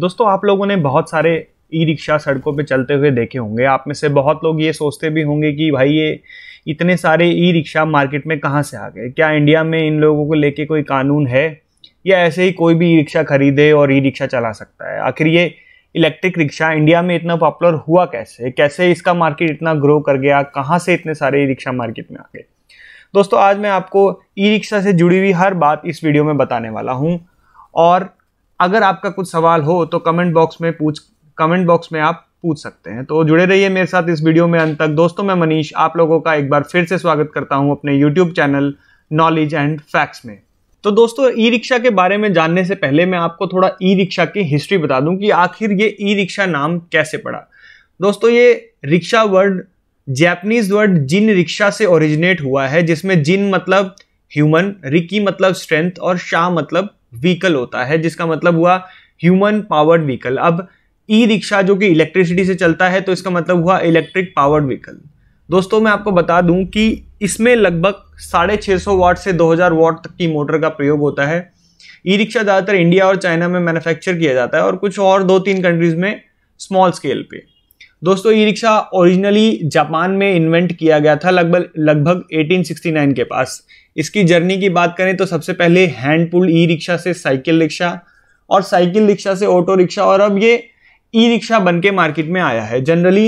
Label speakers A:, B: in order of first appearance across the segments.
A: दोस्तों आप लोगों ने बहुत सारे ई रिक्शा सड़कों पे चलते हुए देखे होंगे आप में से बहुत लोग ये सोचते भी होंगे कि भाई ये इतने सारे ई रिक्शा मार्केट में कहाँ से आ गए क्या इंडिया में इन लोगों को लेके कोई कानून है या ऐसे ही कोई भी ई रिक्शा खरीदे और ई रिक्शा चला सकता है आखिर ये इलेक्ट्रिक रिक्शा इंडिया में इतना पॉपुलर हुआ कैसे कैसे इसका मार्केट इतना ग्रो कर गया कहाँ से इतने सारे ई रिक्शा मार्केट में आ गए दोस्तों आज मैं आपको ई रिक्शा से जुड़ी हुई हर बात इस वीडियो में बताने वाला हूँ और अगर आपका कुछ सवाल हो तो कमेंट बॉक्स में पूछ कमेंट बॉक्स में आप पूछ सकते हैं तो जुड़े रहिए मेरे साथ इस वीडियो में अंत तक दोस्तों मैं मनीष आप लोगों का एक बार फिर से स्वागत करता हूं अपने YouTube channel knowledge and facts में तो दोस्तों ई रिक्शा के बारे में जानने से पहले मैं आपको थोड़ा ई रिक्शा की हिस्ट्री बता दूं कि आखिर ये ई रिक्शा नाम कैसे पड़ा दोस्तों ये रिक्शा वर्ड जैपनीज वर्ड जिन रिक्शा से ओरिजिनेट हुआ है जिसमें जिन मतलब ह्यूमन रिकी मतलब स्ट्रेंथ और शाह मतलब व्हीकल होता है जिसका मतलब हुआ ह्यूमन पावर्ड व्हीकल अब ई e रिक्शा जो कि इलेक्ट्रिसिटी से चलता है तो इसका मतलब हुआ इलेक्ट्रिक पावर्ड व्हीकल दोस्तों मैं आपको बता दूं कि इसमें लगभग साढ़े छः सौ वाट से 2000 वाट तक की मोटर का प्रयोग होता है ई e रिक्शा ज़्यादातर इंडिया और चाइना में मैन्युफैक्चर किया जाता है और कुछ और दो तीन कंट्रीज़ में स्मॉल स्केल पे दोस्तों E e rickshaw originally Japan में इन्वेंट किया गया था लगभग लगभग 1869 के पास इसकी जर्नी की बात करें तो सबसे पहले हैंड पुल ई रिक्शा से साइकिल रिक्शा और साइकिल रिक्शा से ऑटो रिक्शा और अब ये ई रिक्शा बन के मार्केट में आया है जनरली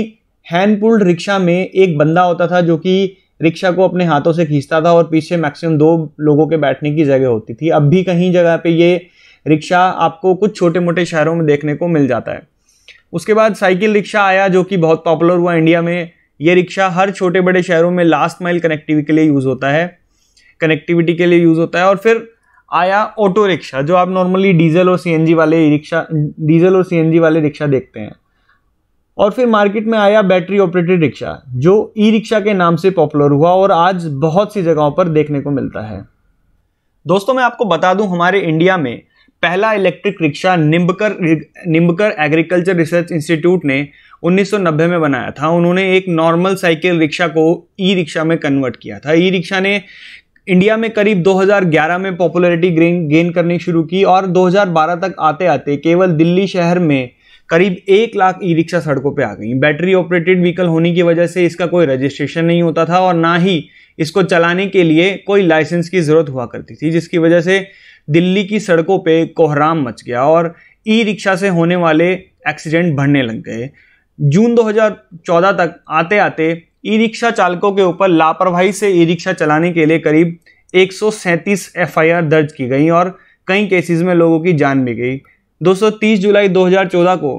A: हैंड पुल्ड रिक्शा में एक बंदा होता था जो कि रिक्शा को अपने हाथों से खींचता था और पीछे मैक्सिमम दो लोगों के बैठने की जगह होती थी अब भी कहीं जगह पे ये रिक्शा आपको कुछ छोटे मोटे शहरों में देखने को मिल जाता है उसके बाद साइकिल रिक्शा आया जो कि बहुत पॉपुलर हुआ इंडिया में ये रिक्शा हर छोटे बड़े शहरों में लास्ट माइल कनेक्टिविटी के लिए यूज़ होता है कनेक्टिविटी के लिए यूज़ होता है और फिर आया ऑटो रिक्शा जो आप नॉर्मली डीजल और सीएनजी वाले रिक्शा डीजल और सीएनजी वाले रिक्शा देखते हैं और फिर मार्केट में आया बैटरी ऑपरेटेड रिक्शा जो ई रिक्शा के नाम से पॉपुलर हुआ और आज बहुत सी जगहों पर देखने को मिलता है दोस्तों मैं आपको बता दूं हमारे इंडिया में पहला electric rickshaw Nimbkar Nimbkar agriculture research institute ने 1990 में बनाया था उन्होंने एक नॉर्मल साइकिल रिक्शा को ई रिक्शा में कन्वर्ट किया था ई रिक्शा ने इंडिया में करीब 2011 में पॉपुलैरिटी गेन गेन करनी शुरू की और 2012 तक आते आते केवल दिल्ली शहर में करीब एक लाख ई रिक्शा सड़कों पर आ गई बैटरी ऑपरेटेड व्हीकल होने की वजह से इसका कोई रजिस्ट्रेशन नहीं होता था और ना ही इसको चलाने के लिए कोई लाइसेंस की ज़रूरत हुआ करती थी जिसकी वजह से दिल्ली की सड़कों पर कोहराम मच गया और ई रिक्शा से होने वाले एक्सीडेंट बढ़ने लग गए जून 2014 तक आते आते ई रिक्शा चालकों के ऊपर लापरवाही से ई रिक्शा चलाने के लिए करीब एक एफआईआर दर्ज की गई और कई केसेस में लोगों की जान भी गई 230 जुलाई 2014 को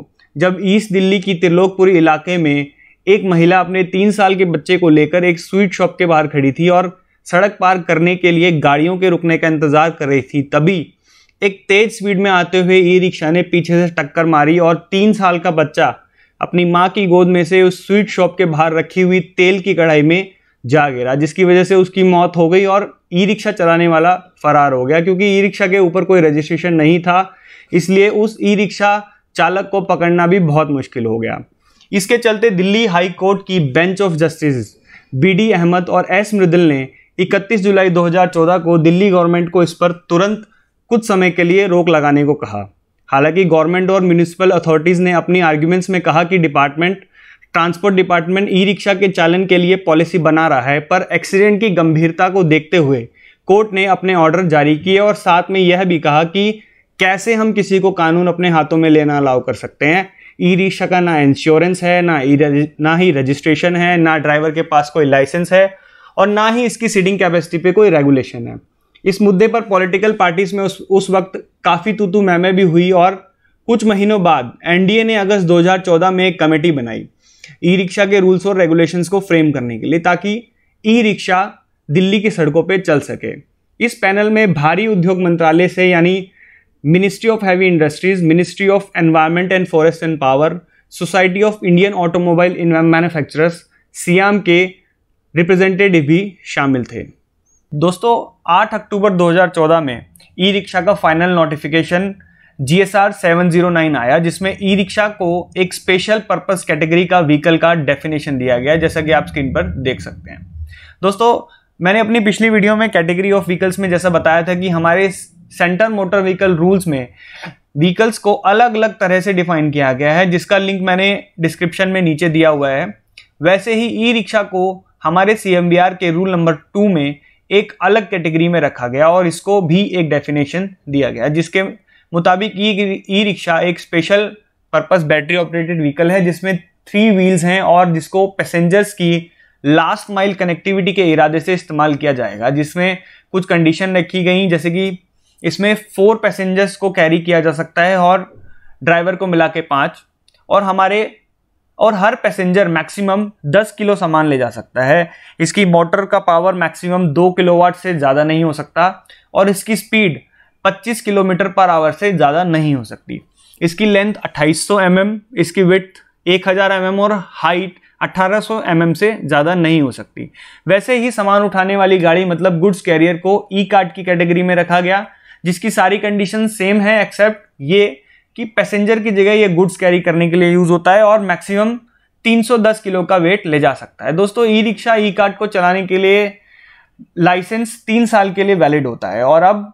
A: जब ईस्ट दिल्ली की त्रिलोकपुरी इलाके में एक महिला अपने तीन साल के बच्चे को लेकर एक स्वीट शॉप के बाहर खड़ी थी और सड़क पार करने के लिए गाड़ियों के रुकने का इंतजार कर रही थी तभी एक तेज स्पीड में आते हुए ई रिक्शा ने पीछे से टक्कर मारी और तीन साल का बच्चा अपनी माँ की गोद में से उस स्वीट शॉप के बाहर रखी हुई तेल की कढ़ाई में जा गिरा जिसकी वजह से उसकी मौत हो गई और ई रिक्शा चलाने वाला फरार हो गया क्योंकि ई रिक्शा के ऊपर कोई रजिस्ट्रेशन नहीं था इसलिए उस ई रिक्शा चालक को पकड़ना भी बहुत मुश्किल हो गया इसके चलते दिल्ली हाई कोर्ट की bench of justice BD Ahmad और एस मृदल ने 31 जुलाई 2014 को दिल्ली गवर्नमेंट को इस पर तुरंत कुछ समय के लिए रोक लगाने को कहा हालांकि गवर्नमेंट और म्यूनिसिपल अथॉरिटीज़ ने अपनी आर्ग्यूमेंट्स में कहा कि department transport department E rickshaw के चालन के लिए पॉलिसी बना रहा है पर एक्सीडेंट की गंभीरता को देखते हुए कोर्ट ने अपने ऑर्डर जारी किए और साथ में यह भी कहा कि कैसे हम किसी को कानून अपने हाथों में लेना अलाउ कर सकते हैं ई रिक्शा का ना इंश्योरेंस है ना ई ना ही रजिस्ट्रेशन है ना ड्राइवर के पास कोई लाइसेंस है और ना ही इसकी सीटिंग कैपेसिटी पे कोई रेगुलेशन है इस मुद्दे पर पॉलिटिकल पार्टीज में उस उस वक्त काफ़ी तूतू मैमे भी हुई और कुछ महीनों बाद एनडीए ने अगस्त 2014 में एक कमेटी बनाई ई रिक्शा के रूल्स और रेगुलेशंस को फ्रेम करने के लिए ताकि ई रिक्शा दिल्ली की सड़कों पर चल सके इस पैनल में भारी उद्योग मंत्रालय से यानी ministry of heavy industries ministry of environment and forest and power society of Indian automobile manufacturers SIAM के रिप्रेजेंटेटिव भी शामिल थे दोस्तों 8 अक्टूबर 2014 में ई रिक्शा का final notification G S R seven zero nine आया जिसमें ई रिक्शा को एक स्पेशल पर्पस कैटेगरी का व्हीकल का डेफिनेशन दिया गया जैसा कि आप स्क्रीन पर देख सकते हैं दोस्तों मैंने अपनी पिछली वीडियो में कैटेगरी ऑफ व्हीकल्स में जैसा बताया था कि हमारे सेंटर मोटर व्हीकल रूल्स में व्हीकल्स को अलग अलग तरह से डिफाइन किया गया है जिसका लिंक मैंने डिस्क्रिप्शन में नीचे दिया हुआ है वैसे ही ई रिक्शा को हमारे सी के रूल नंबर टू में एक अलग कैटेगरी में रखा गया और इसको भी एक डेफिनेशन दिया गया जिसके मुताबिक ई रिक्शा एक special purpose battery operated vehicle है जिसमें थ्री व्हील्स हैं और जिसको पैसेंजर्स की लास्ट माइल कनेक्टिविटी के इरादे से इस्तेमाल किया जाएगा जिसमें कुछ कंडीशन रखी गई जैसे कि इसमें फोर पैसेंजर्स को कैरी किया जा सकता है और ड्राइवर को मिला के पाँच और हमारे और हर पैसेंजर मैक्सिमम 10 किलो सामान ले जा सकता है इसकी मोटर का पावर मैक्सिमम 2 किलोवाट से ज़्यादा नहीं हो सकता और इसकी स्पीड 25 किलोमीटर पर आवर से ज़्यादा नहीं हो सकती इसकी लेंथ 2800 mm, इसकी विथ 1000 mm और हाइट 1800 mm से ज़्यादा नहीं हो सकती वैसे ही सामान उठाने वाली गाड़ी मतलब गुड्स कैरियर को ई कार्ड की कैटेगरी में रखा गया जिसकी सारी कंडीशन सेम है एक्सेप्ट ये कि पैसेंजर की जगह ये गुड्स कैरी करने के लिए यूज होता है और मैक्सिमम 310 किलो का वेट ले जा सकता है दोस्तों ई रिक्शा ई कार्ड को चलाने के लिए लाइसेंस तीन साल के लिए वैलिड होता है और अब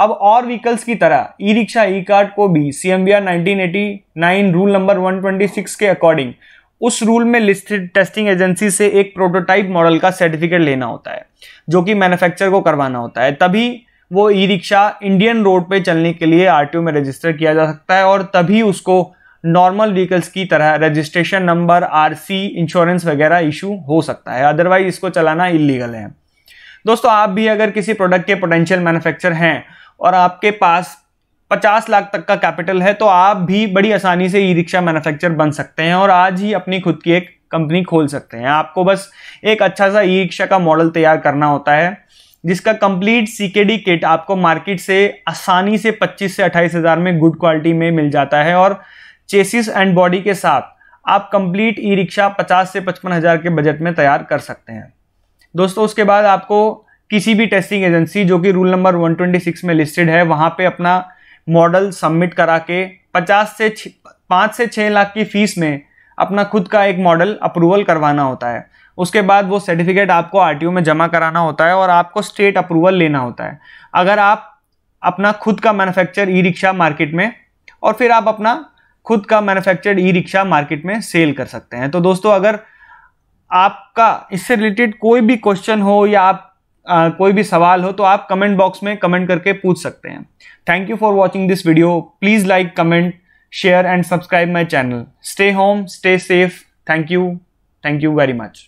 A: अब और व्हीकल्स की तरह ई रिक्शा ई कार्ड को भी C M B R nineteen rule number one के अकॉर्डिंग उस रूल में लिस्टेड टेस्टिंग एजेंसी से एक प्रोटोटाइप मॉडल का सर्टिफिकेट लेना होता है जो कि मैन्युफैक्चर को करवाना होता है तभी वो ई रिक्शा इंडियन रोड पे चलने के लिए आर में रजिस्टर किया जा सकता है और तभी उसको नॉर्मल व्हीकल्स की तरह रजिस्ट्रेशन नंबर आर इंश्योरेंस वगैरह इशू हो सकता है अदरवाइज इसको चलाना इलीगल है दोस्तों आप भी अगर किसी प्रोडक्ट के पोटेंशियल मैन्युफैक्चर हैं और आपके पास 50 लाख तक का कैपिटल है तो आप भी बड़ी आसानी से ई रिक्शा मैन्युफैक्चर बन सकते हैं और आज ही अपनी खुद की एक कंपनी खोल सकते हैं आपको बस एक अच्छा सा ई रिक्शा का मॉडल तैयार करना होता है जिसका कंप्लीट सीकेडी किट आपको मार्केट से आसानी से 25 से अट्ठाईस हज़ार में गुड क्वालिटी में मिल जाता है और चेसिस एंड बॉडी के साथ आप कंप्लीट ई रिक्शा 50 से पचपन हज़ार के बजट में तैयार कर सकते हैं दोस्तों उसके बाद आपको किसी भी टेस्टिंग एजेंसी जो कि रूल नंबर 126 में लिस्टेड है वहाँ पर अपना मॉडल सबमिट करा के पचास से पाँच से छः लाख की फ़ीस में अपना खुद का एक मॉडल अप्रूवल करवाना होता है उसके बाद वो सर्टिफिकेट आपको आर में जमा कराना होता है और आपको स्टेट अप्रूवल लेना होता है अगर आप अपना खुद का मैनुफैक्चर ई रिक्शा मार्केट में और फिर आप अपना खुद का मैनुफैक्चर्ड ई रिक्शा मार्केट में सेल कर सकते हैं तो दोस्तों अगर आपका इससे रिलेटेड कोई भी क्वेश्चन हो या आप आ, कोई भी सवाल हो तो आप कमेंट बॉक्स में कमेंट करके पूछ सकते हैं thank you for watching this video please like comment share and subscribe my channel stay home stay safe thank you thank you very much